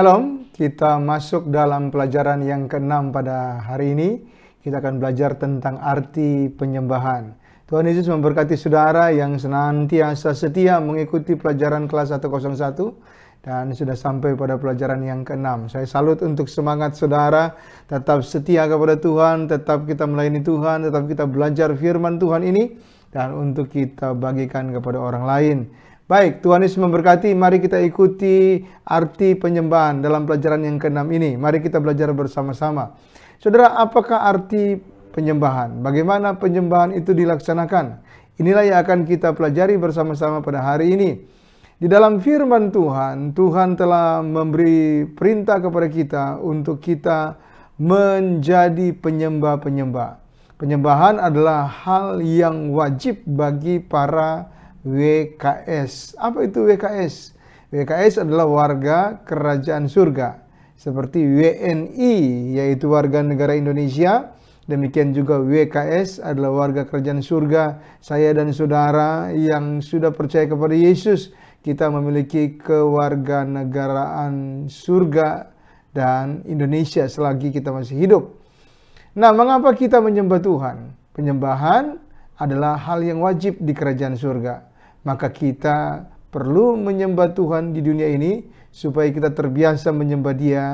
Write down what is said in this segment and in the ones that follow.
Shalom, kita masuk dalam pelajaran yang keenam pada hari ini. Kita akan belajar tentang arti penyembahan. Tuhan Yesus memberkati saudara yang senantiasa setia mengikuti pelajaran kelas 101 dan sudah sampai pada pelajaran yang keenam. Saya salut untuk semangat saudara, tetap setia kepada Tuhan, tetap kita melayani Tuhan, tetap kita belajar firman Tuhan ini dan untuk kita bagikan kepada orang lain Baik, Tuhan Yesus memberkati. Mari kita ikuti arti penyembahan dalam pelajaran yang keenam ini. Mari kita belajar bersama-sama. Saudara, apakah arti penyembahan? Bagaimana penyembahan itu dilaksanakan? Inilah yang akan kita pelajari bersama-sama pada hari ini. Di dalam firman Tuhan, Tuhan telah memberi perintah kepada kita untuk kita menjadi penyembah-penyembah. Penyembahan adalah hal yang wajib bagi para WKS. Apa itu WKS? WKS adalah warga kerajaan surga seperti WNI yaitu warga negara Indonesia demikian juga WKS adalah warga kerajaan surga saya dan saudara yang sudah percaya kepada Yesus kita memiliki kewarganegaraan surga dan Indonesia selagi kita masih hidup nah mengapa kita menyembah Tuhan penyembahan adalah hal yang wajib di kerajaan surga maka kita perlu menyembah Tuhan di dunia ini supaya kita terbiasa menyembah Dia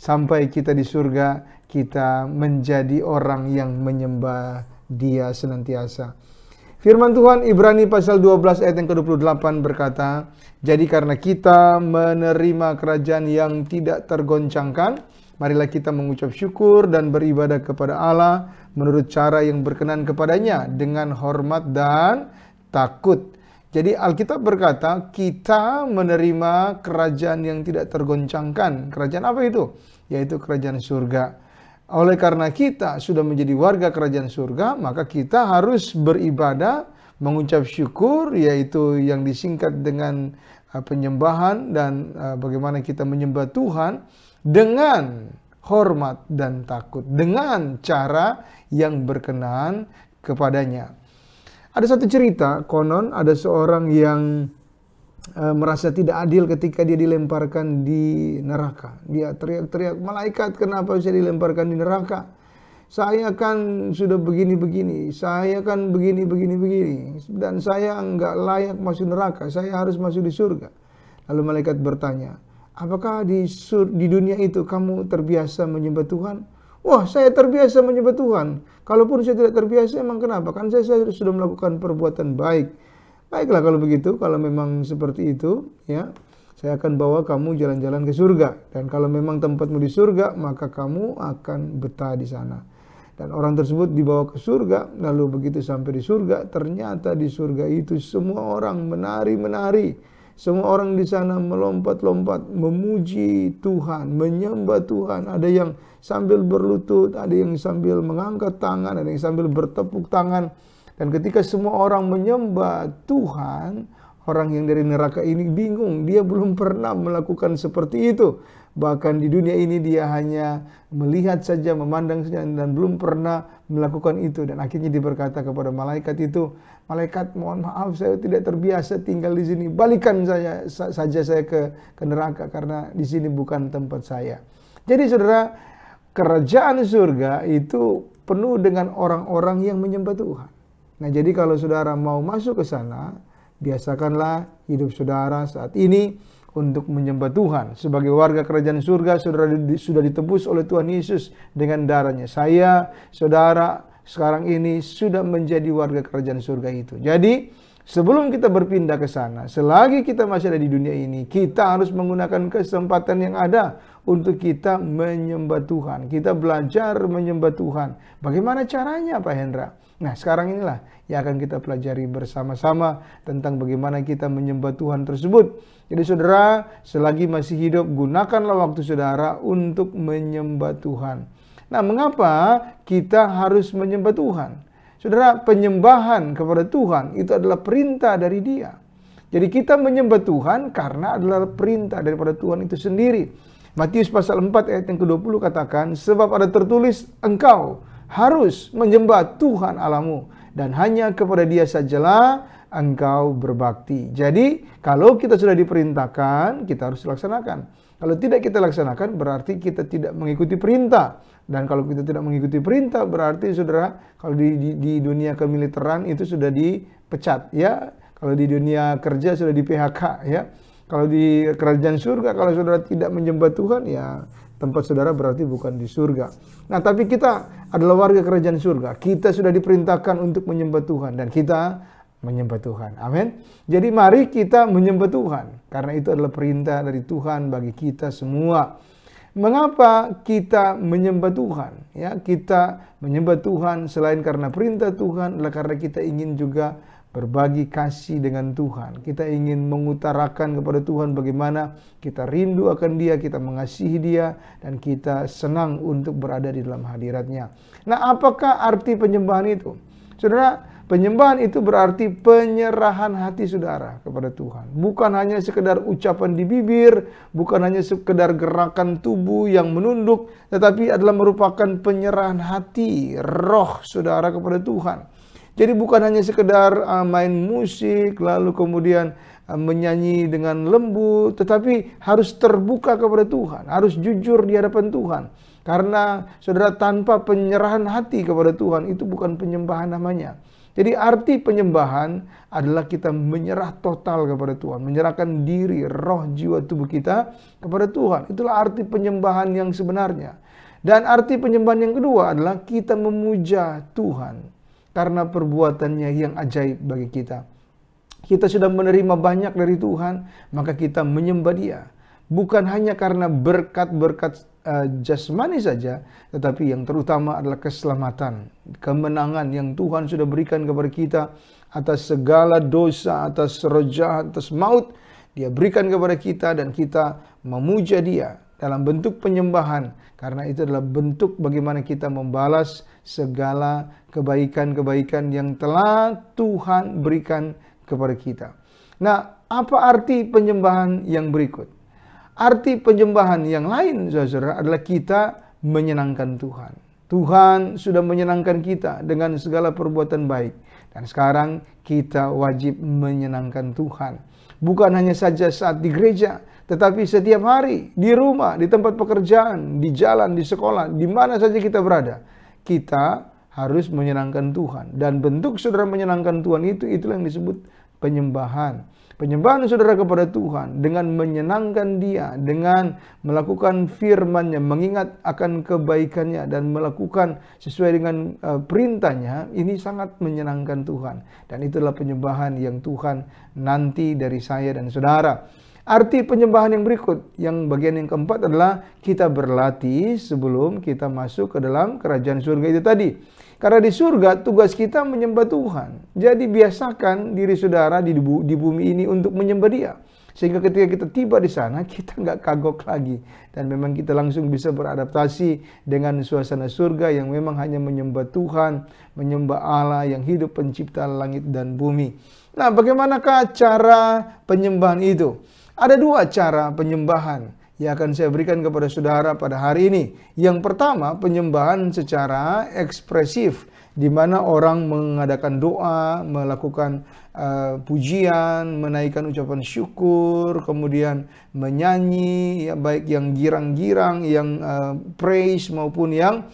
sampai kita di surga kita menjadi orang yang menyembah Dia senantiasa. Firman Tuhan Ibrani pasal 12 ayat yang ke-28 berkata, "Jadi karena kita menerima kerajaan yang tidak tergoncangkan, marilah kita mengucap syukur dan beribadah kepada Allah menurut cara yang berkenan kepadanya dengan hormat dan takut." Jadi Alkitab berkata, kita menerima kerajaan yang tidak tergoncangkan. Kerajaan apa itu? Yaitu kerajaan surga. Oleh karena kita sudah menjadi warga kerajaan surga, maka kita harus beribadah, mengucap syukur, yaitu yang disingkat dengan uh, penyembahan dan uh, bagaimana kita menyembah Tuhan dengan hormat dan takut, dengan cara yang berkenan kepadanya. Ada satu cerita, konon ada seorang yang e, merasa tidak adil ketika dia dilemparkan di neraka. Dia teriak-teriak, malaikat kenapa bisa dilemparkan di neraka? Saya kan sudah begini-begini, saya kan begini-begini-begini, dan saya nggak layak masuk neraka, saya harus masuk di surga. Lalu malaikat bertanya, apakah di, sur di dunia itu kamu terbiasa menyembah Tuhan? Wah, saya terbiasa menyebut Tuhan. Kalaupun saya tidak terbiasa, emang kenapa? Kan saya, saya sudah melakukan perbuatan baik. Baiklah kalau begitu, kalau memang seperti itu, ya, saya akan bawa kamu jalan-jalan ke surga. Dan kalau memang tempatmu di surga, maka kamu akan betah di sana. Dan orang tersebut dibawa ke surga, lalu begitu sampai di surga, ternyata di surga itu semua orang menari-menari semua orang di sana melompat-lompat, memuji Tuhan, menyembah Tuhan. Ada yang sambil berlutut, ada yang sambil mengangkat tangan, ada yang sambil bertepuk tangan. Dan ketika semua orang menyembah Tuhan, Orang yang dari neraka ini bingung, dia belum pernah melakukan seperti itu. Bahkan di dunia ini dia hanya melihat saja, memandang saja dan belum pernah melakukan itu. Dan akhirnya diberkata kepada malaikat itu, malaikat mohon maaf saya tidak terbiasa tinggal di sini, balikan saya saja saya ke, ke neraka karena di sini bukan tempat saya. Jadi saudara, kerajaan surga itu penuh dengan orang-orang yang menyembah Tuhan. Nah jadi kalau saudara mau masuk ke sana, Biasakanlah hidup saudara saat ini untuk menyembah Tuhan. Sebagai warga kerajaan surga, saudara sudah ditebus oleh Tuhan Yesus dengan darahnya. Saya, saudara, sekarang ini sudah menjadi warga kerajaan surga itu. Jadi, Sebelum kita berpindah ke sana, selagi kita masih ada di dunia ini, kita harus menggunakan kesempatan yang ada untuk kita menyembah Tuhan. Kita belajar menyembah Tuhan. Bagaimana caranya Pak Hendra? Nah sekarang inilah yang akan kita pelajari bersama-sama tentang bagaimana kita menyembah Tuhan tersebut. Jadi saudara, selagi masih hidup, gunakanlah waktu saudara untuk menyembah Tuhan. Nah mengapa kita harus menyembah Tuhan? Saudara, penyembahan kepada Tuhan itu adalah perintah dari Dia. Jadi kita menyembah Tuhan karena adalah perintah daripada Tuhan itu sendiri. Matius pasal 4 ayat yang ke-20 katakan, Sebab ada tertulis, engkau harus menyembah Tuhan Alamu, dan hanya kepada dia sajalah engkau berbakti. Jadi, kalau kita sudah diperintahkan, kita harus laksanakan. Kalau tidak kita laksanakan berarti kita tidak mengikuti perintah. Dan kalau kita tidak mengikuti perintah berarti saudara kalau di, di, di dunia kemiliteran itu sudah dipecat ya. Kalau di dunia kerja sudah di PHK ya. Kalau di kerajaan surga kalau saudara tidak menyembah Tuhan ya tempat saudara berarti bukan di surga. Nah, tapi kita adalah warga kerajaan surga. Kita sudah diperintahkan untuk menyembah Tuhan dan kita menyembah Tuhan. Amin. Jadi mari kita menyembah Tuhan karena itu adalah perintah dari Tuhan bagi kita semua. Mengapa kita menyembah Tuhan? Ya, kita menyembah Tuhan selain karena perintah Tuhan adalah karena kita ingin juga berbagi kasih dengan Tuhan. Kita ingin mengutarakan kepada Tuhan bagaimana kita rindu akan Dia, kita mengasihi Dia, dan kita senang untuk berada di dalam hadiratnya. Nah, apakah arti penyembahan itu? Saudara, Penyembahan itu berarti penyerahan hati saudara kepada Tuhan. Bukan hanya sekedar ucapan di bibir, bukan hanya sekedar gerakan tubuh yang menunduk, tetapi adalah merupakan penyerahan hati, roh saudara kepada Tuhan. Jadi bukan hanya sekedar uh, main musik, lalu kemudian uh, menyanyi dengan lembut, tetapi harus terbuka kepada Tuhan, harus jujur di hadapan Tuhan. Karena saudara tanpa penyerahan hati kepada Tuhan itu bukan penyembahan namanya. Jadi arti penyembahan adalah kita menyerah total kepada Tuhan, menyerahkan diri, roh, jiwa, tubuh kita kepada Tuhan. Itulah arti penyembahan yang sebenarnya. Dan arti penyembahan yang kedua adalah kita memuja Tuhan karena perbuatannya yang ajaib bagi kita. Kita sudah menerima banyak dari Tuhan, maka kita menyembah Dia bukan hanya karena berkat-berkat uh, jasmani saja, tetapi yang terutama adalah keselamatan, kemenangan yang Tuhan sudah berikan kepada kita atas segala dosa, atas roja, atas maut. Dia berikan kepada kita dan kita memuja dia dalam bentuk penyembahan. Karena itu adalah bentuk bagaimana kita membalas segala kebaikan-kebaikan yang telah Tuhan berikan kepada kita. Nah, apa arti penyembahan yang berikut? Arti penyembahan yang lain saudara adalah kita menyenangkan Tuhan. Tuhan sudah menyenangkan kita dengan segala perbuatan baik. Dan sekarang kita wajib menyenangkan Tuhan. Bukan hanya saja saat di gereja, tetapi setiap hari, di rumah, di tempat pekerjaan, di jalan, di sekolah, di mana saja kita berada. Kita harus menyenangkan Tuhan. Dan bentuk saudara menyenangkan Tuhan itu, itulah yang disebut penyembahan. Penyembahan saudara kepada Tuhan dengan menyenangkan dia, dengan melakukan firmannya, mengingat akan kebaikannya dan melakukan sesuai dengan eh, perintahnya, ini sangat menyenangkan Tuhan. Dan itulah penyembahan yang Tuhan nanti dari saya dan saudara. Arti penyembahan yang berikut, yang bagian yang keempat adalah kita berlatih sebelum kita masuk ke dalam kerajaan surga itu tadi. Karena di surga tugas kita menyembah Tuhan. Jadi biasakan diri saudara di, di bumi ini untuk menyembah dia. Sehingga ketika kita tiba di sana, kita nggak kagok lagi. Dan memang kita langsung bisa beradaptasi dengan suasana surga yang memang hanya menyembah Tuhan, menyembah Allah yang hidup pencipta langit dan bumi. Nah, bagaimanakah cara penyembahan itu? Ada dua cara penyembahan yang akan saya berikan kepada saudara pada hari ini. Yang pertama, penyembahan secara ekspresif di mana orang mengadakan doa, melakukan uh, pujian, menaikkan ucapan syukur, kemudian menyanyi ya baik yang girang-girang, yang uh, praise maupun yang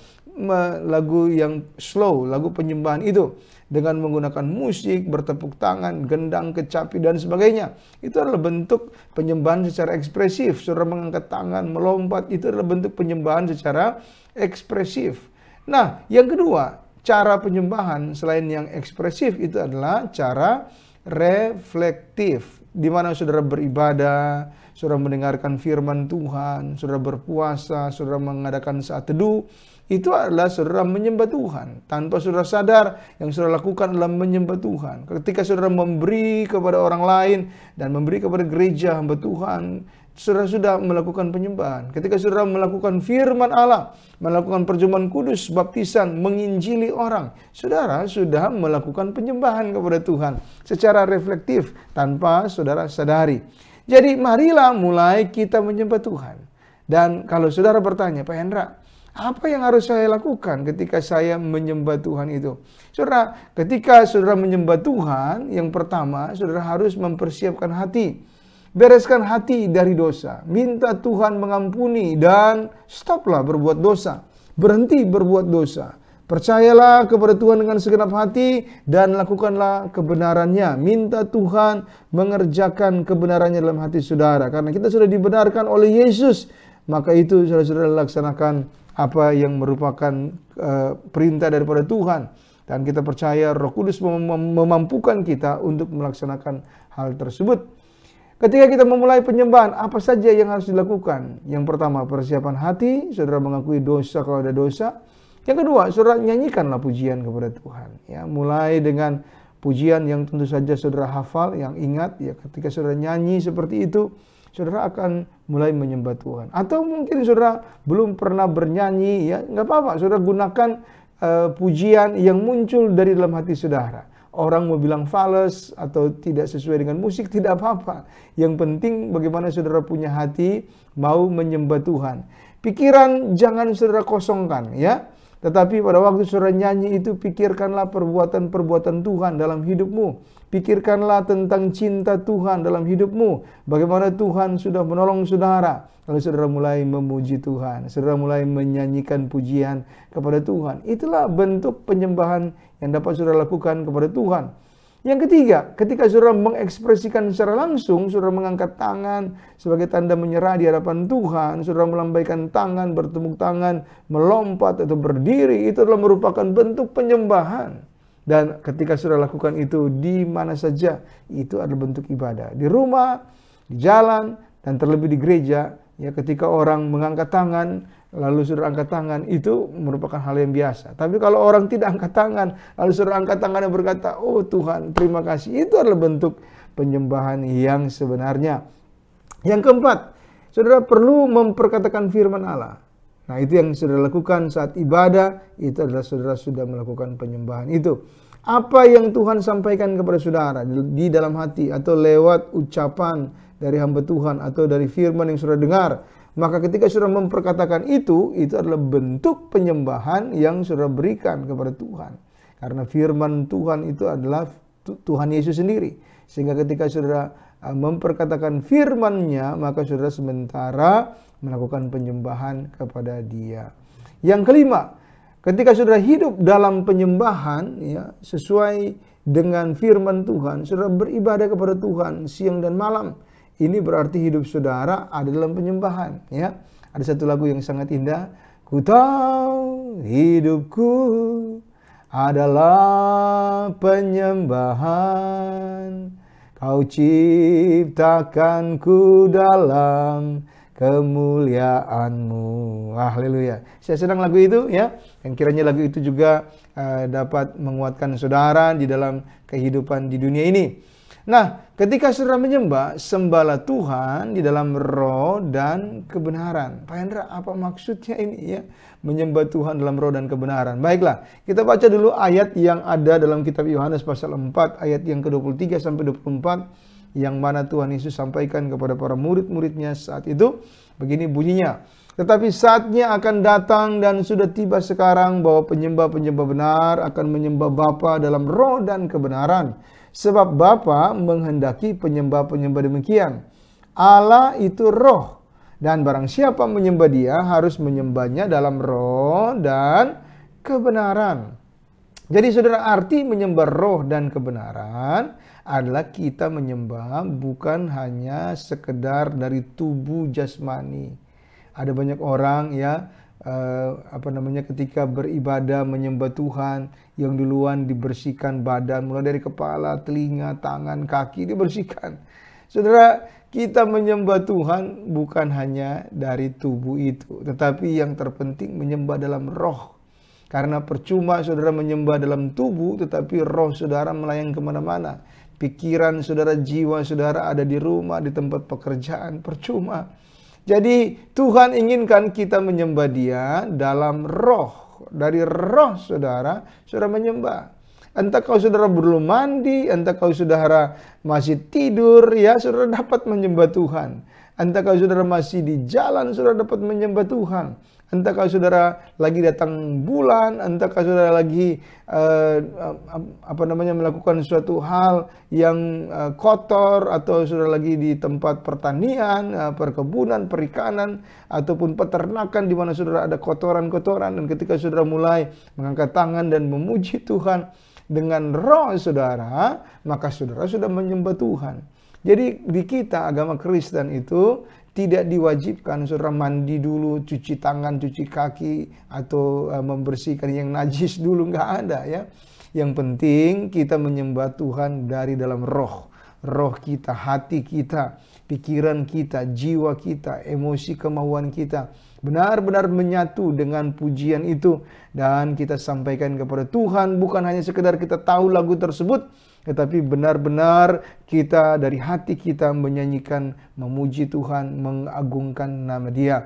lagu yang slow, lagu penyembahan itu dengan menggunakan musik, bertepuk tangan, gendang, kecapi dan sebagainya. Itu adalah bentuk penyembahan secara ekspresif, saudara mengangkat tangan, melompat, itu adalah bentuk penyembahan secara ekspresif. Nah, yang kedua, cara penyembahan selain yang ekspresif itu adalah cara reflektif di mana saudara beribadah, saudara mendengarkan firman Tuhan, saudara berpuasa, saudara mengadakan saat teduh, itu adalah saudara menyembah Tuhan. Tanpa saudara sadar, yang saudara lakukan adalah menyembah Tuhan. Ketika saudara memberi kepada orang lain dan memberi kepada gereja hamba Tuhan, saudara sudah melakukan penyembahan. Ketika saudara melakukan firman Allah, melakukan perjumpaan kudus, baptisan, menginjili orang, saudara sudah melakukan penyembahan kepada Tuhan secara reflektif tanpa saudara sadari. Jadi marilah mulai kita menyembah Tuhan. Dan kalau saudara bertanya, Pak Hendra, apa yang harus saya lakukan ketika saya menyembah Tuhan itu? Saudara, ketika saudara menyembah Tuhan, yang pertama saudara harus mempersiapkan hati. Bereskan hati dari dosa. Minta Tuhan mengampuni dan stoplah berbuat dosa. Berhenti berbuat dosa. Percayalah kepada Tuhan dengan segenap hati dan lakukanlah kebenarannya. Minta Tuhan mengerjakan kebenarannya dalam hati saudara. Karena kita sudah dibenarkan oleh Yesus. Maka itu saudara-saudara laksanakan apa yang merupakan uh, perintah daripada Tuhan dan kita percaya Roh Kudus mem memampukan kita untuk melaksanakan hal tersebut. Ketika kita memulai penyembahan, apa saja yang harus dilakukan? Yang pertama, persiapan hati, saudara mengakui dosa kalau ada dosa. Yang kedua, saudara nyanyikanlah pujian kepada Tuhan. Ya, mulai dengan pujian yang tentu saja saudara hafal, yang ingat, ya ketika saudara nyanyi seperti itu, saudara akan mulai menyembah Tuhan. Atau mungkin saudara belum pernah bernyanyi, ya nggak apa-apa. Saudara gunakan uh, pujian yang muncul dari dalam hati saudara. Orang mau bilang fals atau tidak sesuai dengan musik, tidak apa-apa. Yang penting bagaimana saudara punya hati mau menyembah Tuhan. Pikiran jangan saudara kosongkan, ya. Tetapi pada waktu saudara nyanyi itu pikirkanlah perbuatan-perbuatan Tuhan dalam hidupmu. Pikirkanlah tentang cinta Tuhan dalam hidupmu. Bagaimana Tuhan sudah menolong saudara. Lalu saudara mulai memuji Tuhan. Saudara mulai menyanyikan pujian kepada Tuhan. Itulah bentuk penyembahan yang dapat saudara lakukan kepada Tuhan. Yang ketiga, ketika saudara mengekspresikan secara langsung, saudara mengangkat tangan sebagai tanda menyerah di hadapan Tuhan, saudara melambaikan tangan, bertemu tangan, melompat atau berdiri, itu adalah merupakan bentuk penyembahan. Dan ketika saudara lakukan itu di mana saja, itu adalah bentuk ibadah. Di rumah, di jalan, dan terlebih di gereja, ya ketika orang mengangkat tangan, lalu suruh angkat tangan itu merupakan hal yang biasa. Tapi kalau orang tidak angkat tangan, lalu suruh angkat tangan dan berkata, "Oh Tuhan, terima kasih." Itu adalah bentuk penyembahan yang sebenarnya. Yang keempat, Saudara perlu memperkatakan firman Allah. Nah, itu yang Saudara lakukan saat ibadah, itu adalah Saudara sudah melakukan penyembahan itu. Apa yang Tuhan sampaikan kepada saudara di dalam hati atau lewat ucapan dari hamba Tuhan atau dari firman yang saudara dengar maka ketika saudara memperkatakan itu, itu adalah bentuk penyembahan yang saudara berikan kepada Tuhan. Karena firman Tuhan itu adalah Tuhan Yesus sendiri. Sehingga ketika saudara e, memperkatakan firmannya, maka saudara sementara melakukan penyembahan kepada Dia. Yang kelima, ketika saudara hidup dalam penyembahan ya sesuai dengan firman Tuhan, saudara beribadah kepada Tuhan siang dan malam ini berarti hidup saudara ada dalam penyembahan ya ada satu lagu yang sangat indah ku tahu hidupku adalah penyembahan kau ciptakan ku dalam kemuliaanmu haleluya saya senang lagu itu ya yang kiranya lagu itu juga uh, dapat menguatkan saudara di dalam kehidupan di dunia ini Nah, ketika saudara menyembah, sembala Tuhan di dalam roh dan kebenaran. Pak Hendra, apa maksudnya ini ya? Menyembah Tuhan dalam roh dan kebenaran. Baiklah, kita baca dulu ayat yang ada dalam kitab Yohanes pasal 4 ayat yang ke-23 sampai 24 yang mana Tuhan Yesus sampaikan kepada para murid-muridnya saat itu. Begini bunyinya. Tetapi saatnya akan datang dan sudah tiba sekarang bahwa penyembah-penyembah benar akan menyembah Bapa dalam roh dan kebenaran Sebab Bapa menghendaki penyembah-penyembah demikian. Allah itu roh. Dan barang siapa menyembah dia harus menyembahnya dalam roh dan kebenaran. Jadi saudara arti menyembah roh dan kebenaran adalah kita menyembah bukan hanya sekedar dari tubuh jasmani. Ada banyak orang ya uh, apa namanya ketika beribadah menyembah Tuhan yang duluan dibersihkan badan mulai dari kepala, telinga, tangan, kaki dibersihkan. Saudara, kita menyembah Tuhan bukan hanya dari tubuh itu, tetapi yang terpenting menyembah dalam roh. Karena percuma saudara menyembah dalam tubuh, tetapi roh saudara melayang kemana-mana. Pikiran saudara, jiwa saudara ada di rumah, di tempat pekerjaan, percuma. Jadi Tuhan inginkan kita menyembah dia dalam roh. Dari roh saudara, saudara menyembah. Entah kau saudara belum mandi, entah kau saudara masih tidur, ya saudara dapat menyembah Tuhan. Entahkah saudara masih di jalan, saudara dapat menyembah Tuhan. Entahkah saudara lagi datang bulan, Entahkah saudara lagi eh, eh, eh, apa namanya melakukan suatu hal yang uh, kotor atau saudara lagi di tempat pertanian, eh, perkebunan, perikanan ataupun peternakan di mana saudara ada kotoran-kotoran dan ketika saudara mulai mengangkat tangan dan memuji Tuhan dengan roh saudara, maka saudara sudah menyembah Tuhan. Jadi di kita agama Kristen itu tidak diwajibkan suruh mandi dulu, cuci tangan, cuci kaki, atau eh, membersihkan yang najis dulu, nggak ada ya. Yang penting kita menyembah Tuhan dari dalam roh. Roh kita, hati kita, pikiran kita, jiwa kita, emosi kemauan kita. Benar-benar menyatu dengan pujian itu. Dan kita sampaikan kepada Tuhan bukan hanya sekedar kita tahu lagu tersebut tetapi benar-benar kita dari hati kita menyanyikan, memuji Tuhan, mengagungkan nama Dia.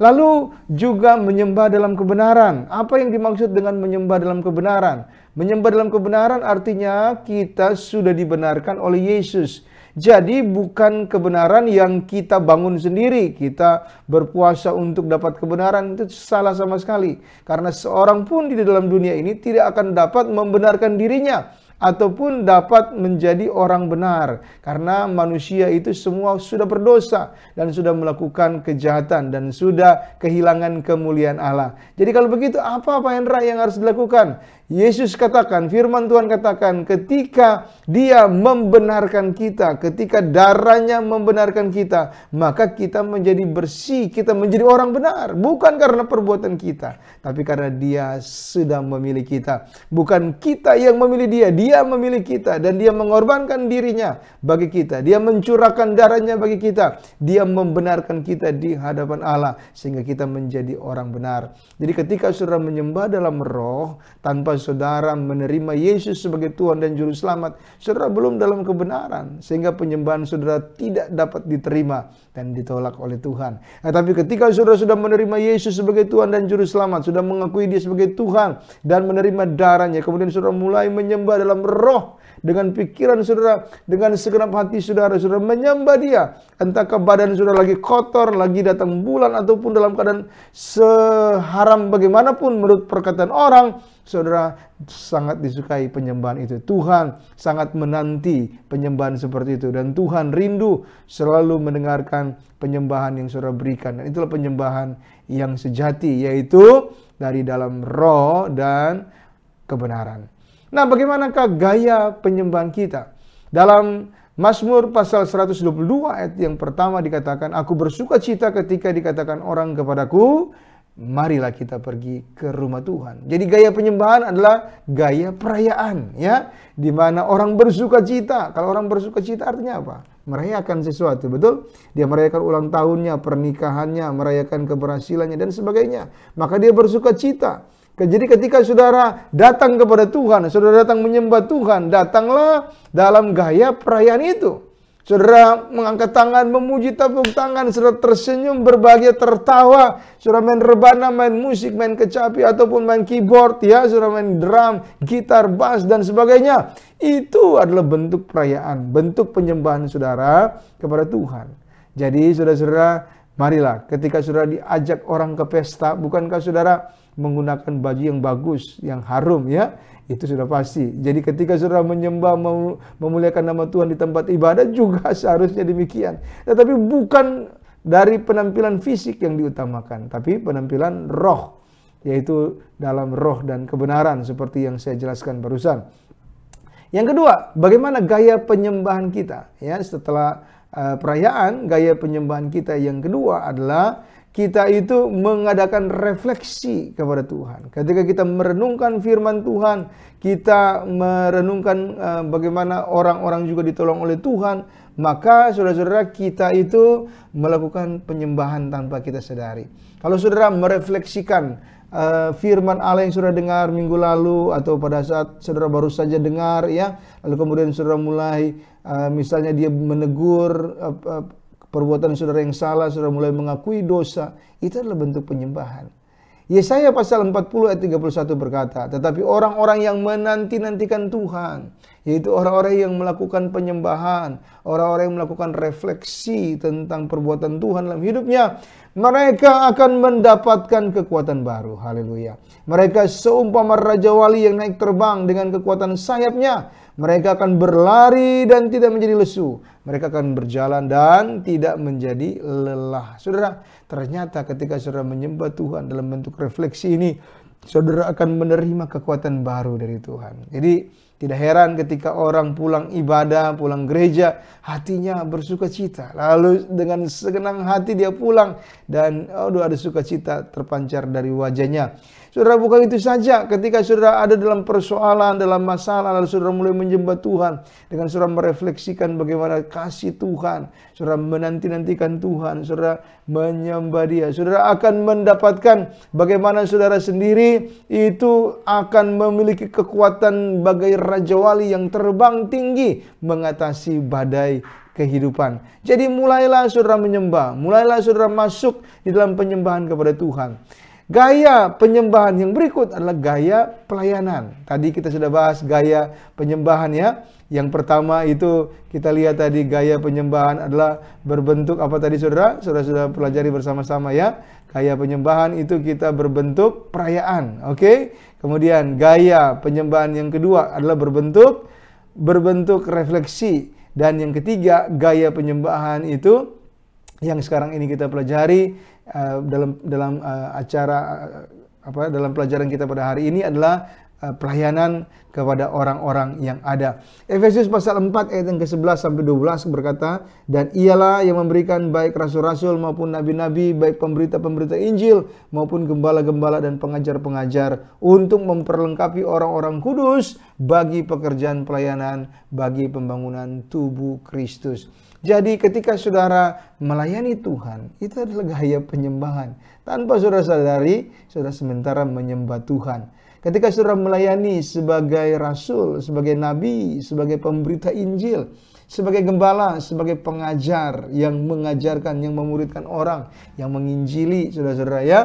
Lalu juga menyembah dalam kebenaran. Apa yang dimaksud dengan menyembah dalam kebenaran? Menyembah dalam kebenaran artinya kita sudah dibenarkan oleh Yesus. Jadi bukan kebenaran yang kita bangun sendiri. Kita berpuasa untuk dapat kebenaran itu salah sama sekali. Karena seorang pun di dalam dunia ini tidak akan dapat membenarkan dirinya ataupun dapat menjadi orang benar karena manusia itu semua sudah berdosa dan sudah melakukan kejahatan dan sudah kehilangan kemuliaan Allah. Jadi kalau begitu apa Pak Hendra yang harus dilakukan? Yesus katakan, firman Tuhan katakan, ketika dia membenarkan kita, ketika darahnya membenarkan kita, maka kita menjadi bersih, kita menjadi orang benar. Bukan karena perbuatan kita, tapi karena dia sedang memilih kita. Bukan kita yang memilih dia, dia memilih kita. Dan dia mengorbankan dirinya bagi kita. Dia mencurahkan darahnya bagi kita. Dia membenarkan kita di hadapan Allah, sehingga kita menjadi orang benar. Jadi ketika sudah menyembah dalam roh, tanpa saudara menerima Yesus sebagai Tuhan dan Juru Selamat, saudara belum dalam kebenaran. Sehingga penyembahan saudara tidak dapat diterima dan ditolak oleh Tuhan. Nah, tapi ketika saudara sudah menerima Yesus sebagai Tuhan dan Juru Selamat, sudah mengakui dia sebagai Tuhan dan menerima darahnya, kemudian saudara mulai menyembah dalam roh dengan pikiran saudara, dengan segenap hati saudara, saudara menyembah dia. Entahkah badan saudara lagi kotor, lagi datang bulan, ataupun dalam keadaan seharam bagaimanapun menurut perkataan orang, saudara sangat disukai penyembahan itu. Tuhan sangat menanti penyembahan seperti itu. Dan Tuhan rindu selalu mendengarkan penyembahan yang saudara berikan. Dan itulah penyembahan yang sejati, yaitu dari dalam roh dan kebenaran. Nah, bagaimanakah gaya penyembahan kita? Dalam Mazmur pasal 122 ayat yang pertama dikatakan, Aku bersuka cita ketika dikatakan orang kepadaku, marilah kita pergi ke rumah Tuhan. Jadi gaya penyembahan adalah gaya perayaan ya, di mana orang bersuka cita. Kalau orang bersuka cita artinya apa? Merayakan sesuatu, betul? Dia merayakan ulang tahunnya, pernikahannya, merayakan keberhasilannya dan sebagainya. Maka dia bersuka cita. Jadi ketika saudara datang kepada Tuhan, saudara datang menyembah Tuhan, datanglah dalam gaya perayaan itu. Saudara mengangkat tangan, memuji tepuk tangan, saudara tersenyum, berbahagia, tertawa. Saudara main rebana, main musik, main kecapi, ataupun main keyboard, ya. Saudara main drum, gitar, bass, dan sebagainya. Itu adalah bentuk perayaan, bentuk penyembahan saudara kepada Tuhan. Jadi saudara-saudara, Marilah, ketika saudara diajak orang ke pesta, bukankah saudara menggunakan baju yang bagus, yang harum ya? Itu sudah pasti. Jadi ketika saudara menyembah, memuliakan nama Tuhan di tempat ibadah juga seharusnya demikian. Tetapi bukan dari penampilan fisik yang diutamakan, tapi penampilan roh, yaitu dalam roh dan kebenaran seperti yang saya jelaskan barusan. Yang kedua, bagaimana gaya penyembahan kita ya setelah Eh, perayaan, gaya penyembahan kita yang kedua adalah kita itu mengadakan refleksi kepada Tuhan. Ketika kita merenungkan firman Tuhan, kita merenungkan eh, bagaimana orang-orang juga ditolong oleh Tuhan, maka saudara-saudara kita itu melakukan penyembahan tanpa kita sadari. Kalau saudara merefleksikan eh, firman Allah yang saudara dengar minggu lalu atau pada saat saudara baru saja dengar ya, lalu kemudian saudara mulai Eh, misalnya dia menegur eh, eh, perbuatan saudara yang salah, saudara mulai mengakui dosa, itu adalah bentuk penyembahan. Yesaya pasal 40 ayat 31 berkata, tetapi orang-orang yang menanti-nantikan Tuhan, yaitu orang-orang yang melakukan penyembahan, orang-orang yang melakukan refleksi tentang perbuatan Tuhan dalam hidupnya, mereka akan mendapatkan kekuatan baru. Haleluya. Mereka seumpama raja wali yang naik terbang dengan kekuatan sayapnya. Mereka akan berlari dan tidak menjadi lesu. Mereka akan berjalan dan tidak menjadi lelah. Saudara, ternyata ketika saudara menyembah Tuhan dalam bentuk refleksi ini, saudara akan menerima kekuatan baru dari Tuhan. Jadi, tidak heran ketika orang pulang ibadah, pulang gereja, hatinya bersuka cita. Lalu dengan segenang hati dia pulang dan aduh ada sukacita terpancar dari wajahnya. Saudara bukan itu saja. Ketika saudara ada dalam persoalan, dalam masalah, lalu saudara mulai menyembah Tuhan. Dengan saudara merefleksikan bagaimana kasih Tuhan. Saudara menanti-nantikan Tuhan. Saudara menyembah dia. Saudara akan mendapatkan bagaimana saudara sendiri itu akan memiliki kekuatan bagai Raja Wali yang terbang tinggi mengatasi badai kehidupan. Jadi mulailah saudara menyembah, mulailah saudara masuk di dalam penyembahan kepada Tuhan. Gaya penyembahan yang berikut adalah gaya pelayanan. Tadi kita sudah bahas gaya penyembahan ya. Yang pertama itu kita lihat tadi gaya penyembahan adalah berbentuk apa tadi saudara? Saudara sudah pelajari bersama-sama ya. Gaya penyembahan itu kita berbentuk perayaan. Oke. Okay? Kemudian gaya penyembahan yang kedua adalah berbentuk berbentuk refleksi dan yang ketiga gaya penyembahan itu yang sekarang ini kita pelajari Eh, dalam dalam uh, acara eh, apa dalam pelajaran kita pada hari ini adalah uh, pelayanan kepada orang-orang yang ada. Efesus pasal 4 ayat yang ke-11 sampai 12 berkata, "Dan ialah yang memberikan baik rasul-rasul maupun nabi-nabi, baik pemberita-pemberita Injil maupun gembala-gembala dan pengajar-pengajar untuk memperlengkapi orang-orang kudus bagi pekerjaan pelayanan bagi pembangunan tubuh Kristus." Jadi ketika saudara melayani Tuhan, itu adalah gaya penyembahan. Tanpa saudara sadari, saudara sementara menyembah Tuhan. Ketika saudara melayani sebagai rasul, sebagai nabi, sebagai pemberita Injil, sebagai gembala, sebagai pengajar yang mengajarkan, yang memuridkan orang, yang menginjili saudara-saudara ya.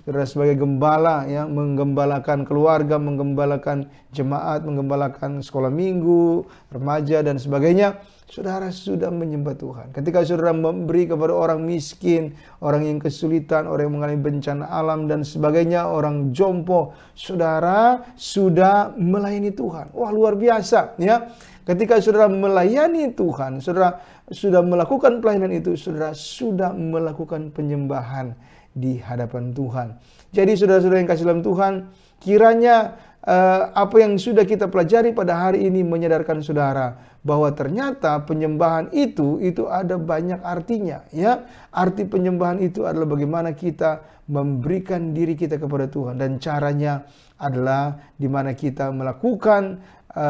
Saudara sebagai gembala yang menggembalakan keluarga, menggembalakan jemaat, menggembalakan sekolah minggu, remaja dan sebagainya saudara sudah menyembah Tuhan. Ketika saudara memberi kepada orang miskin, orang yang kesulitan, orang yang mengalami bencana alam dan sebagainya, orang jompo, saudara sudah melayani Tuhan. Wah, luar biasa ya. Ketika saudara melayani Tuhan, saudara sudah melakukan pelayanan itu, saudara sudah melakukan penyembahan di hadapan Tuhan. Jadi saudara-saudara yang kasih dalam Tuhan, kiranya Eh, apa yang sudah kita pelajari pada hari ini menyadarkan saudara bahwa ternyata penyembahan itu itu ada banyak artinya ya. Arti penyembahan itu adalah bagaimana kita memberikan diri kita kepada Tuhan dan caranya adalah di mana kita melakukan cara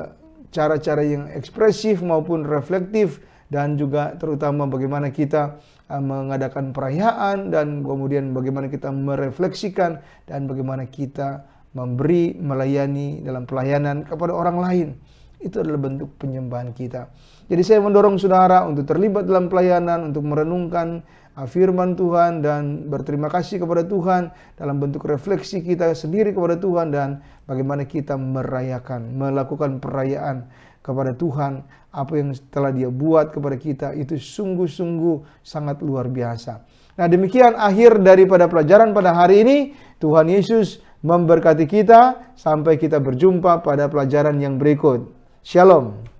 eh, cara-cara yang ekspresif maupun reflektif dan juga terutama bagaimana kita eh, mengadakan perayaan dan kemudian bagaimana kita merefleksikan dan bagaimana kita memberi, melayani dalam pelayanan kepada orang lain. Itu adalah bentuk penyembahan kita. Jadi saya mendorong saudara untuk terlibat dalam pelayanan, untuk merenungkan ah, firman Tuhan dan berterima kasih kepada Tuhan dalam bentuk refleksi kita sendiri kepada Tuhan dan bagaimana kita merayakan, melakukan perayaan kepada Tuhan apa yang telah dia buat kepada kita itu sungguh-sungguh sangat luar biasa. Nah demikian akhir daripada pelajaran pada hari ini. Tuhan Yesus memberkati kita sampai kita berjumpa pada pelajaran yang berikut. Shalom.